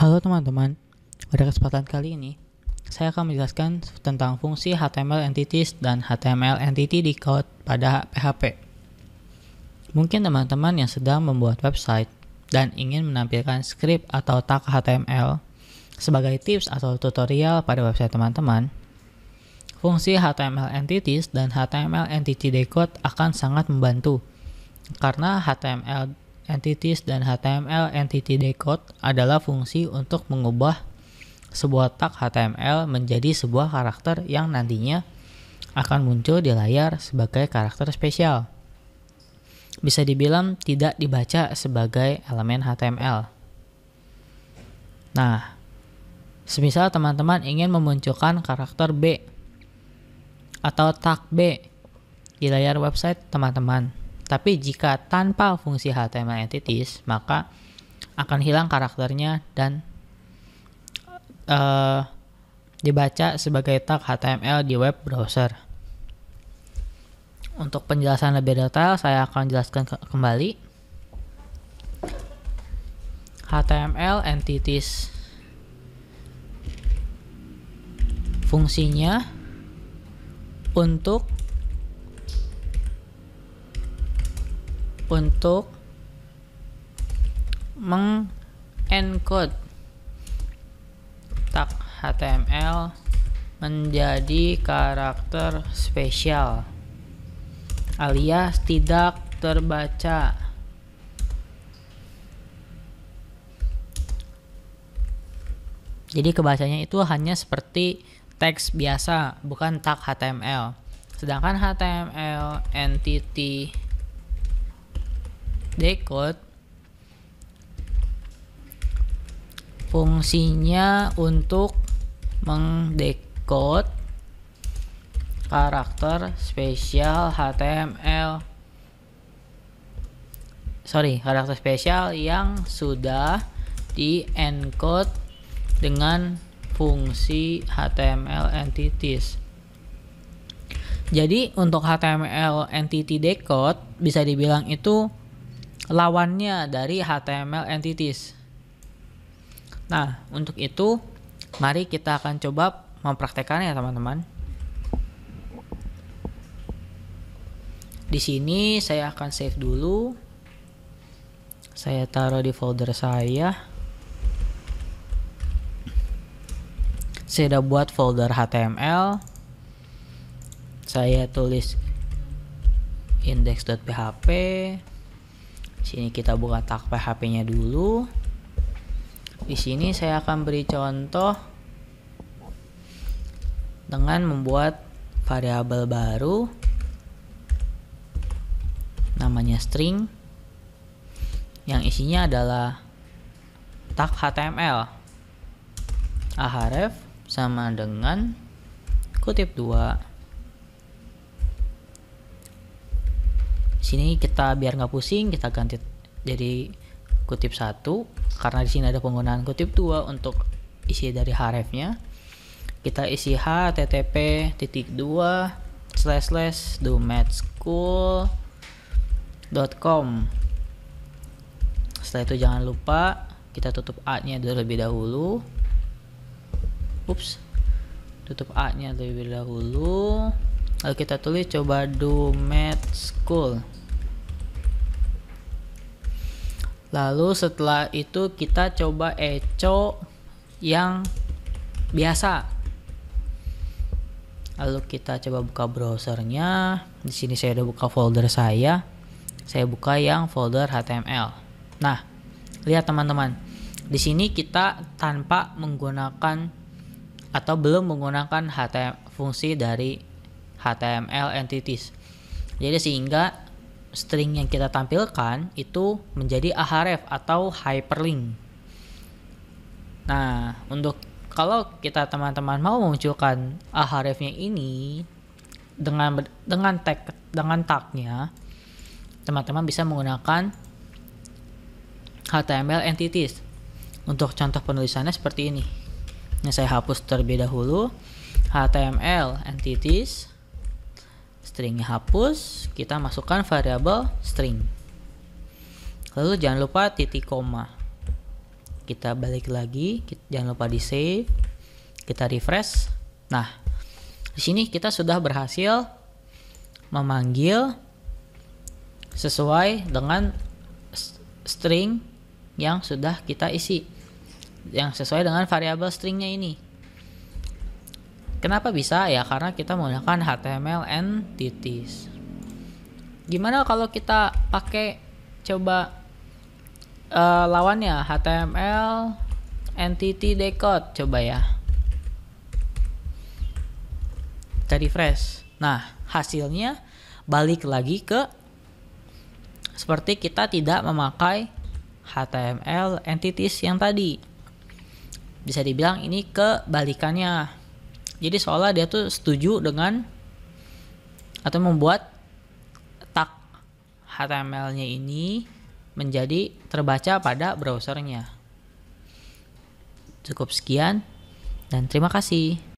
Halo teman-teman, pada kesempatan kali ini, saya akan menjelaskan tentang fungsi HTML entities dan HTML entity decode pada PHP. Mungkin teman-teman yang sedang membuat website dan ingin menampilkan script atau tag HTML sebagai tips atau tutorial pada website teman-teman, fungsi HTML entities dan HTML entity decode akan sangat membantu karena HTML entities, dan HTML entity decode adalah fungsi untuk mengubah sebuah tag HTML menjadi sebuah karakter yang nantinya akan muncul di layar sebagai karakter spesial. Bisa dibilang tidak dibaca sebagai elemen HTML. Nah, semisal teman-teman ingin memunculkan karakter B atau tag B di layar website teman-teman. Tapi jika tanpa fungsi HTML entities, maka akan hilang karakternya dan uh, dibaca sebagai tag HTML di web browser. Untuk penjelasan lebih detail, saya akan jelaskan ke kembali. HTML entities fungsinya untuk untuk mengencode tag HTML menjadi karakter spesial alias tidak terbaca jadi kebacanya itu hanya seperti teks biasa bukan tag HTML sedangkan HTML entity decode fungsinya untuk mendekode karakter spesial HTML sorry karakter spesial yang sudah di encode dengan fungsi HTML entities jadi untuk HTML entity decode bisa dibilang itu lawannya dari HTML entities. Nah, untuk itu mari kita akan coba mempraktekannya ya, teman-teman. Di sini saya akan save dulu. Saya taruh di folder saya. Saya sudah buat folder HTML. Saya tulis index.php sini kita buka tag PHP-nya dulu. Di sini saya akan beri contoh dengan membuat variabel baru namanya string yang isinya adalah tag HTML ahref sama dengan kutip 2 sini kita biar nggak pusing kita ganti jadi kutip satu karena di sini ada penggunaan kutip dua untuk isi dari hrefnya kita isi http titik dua slash slash do school dot com setelah itu jangan lupa kita tutup a nya terlebih dahulu ups tutup a nya terlebih dahulu lalu kita tulis coba do math school lalu setelah itu kita coba echo yang biasa lalu kita coba buka browsernya di sini saya udah buka folder saya saya buka yang folder HTML nah lihat teman-teman di sini kita tanpa menggunakan atau belum menggunakan HTML fungsi dari HTML entities. Jadi sehingga string yang kita tampilkan itu menjadi href atau hyperlink. Nah, untuk kalau kita teman-teman mau memunculkan ahrefnya ini dengan dengan tag dengan tagnya teman-teman bisa menggunakan HTML entities untuk contoh penulisannya seperti ini. Ini saya hapus terlebih dahulu HTML entities stringnya hapus, kita masukkan variabel string. Lalu jangan lupa titik koma. Kita balik lagi, jangan lupa di save. Kita refresh. Nah, di sini kita sudah berhasil memanggil sesuai dengan string yang sudah kita isi yang sesuai dengan variabel stringnya ini Kenapa bisa? Ya karena kita menggunakan HTML entities. Gimana kalau kita pakai coba uh, lawannya HTML entity decode coba ya. Cari refresh. Nah, hasilnya balik lagi ke seperti kita tidak memakai HTML entities yang tadi. Bisa dibilang ini kebalikannya jadi seolah dia tuh setuju dengan atau membuat tag HTML-nya ini menjadi terbaca pada browsernya. Cukup sekian dan terima kasih.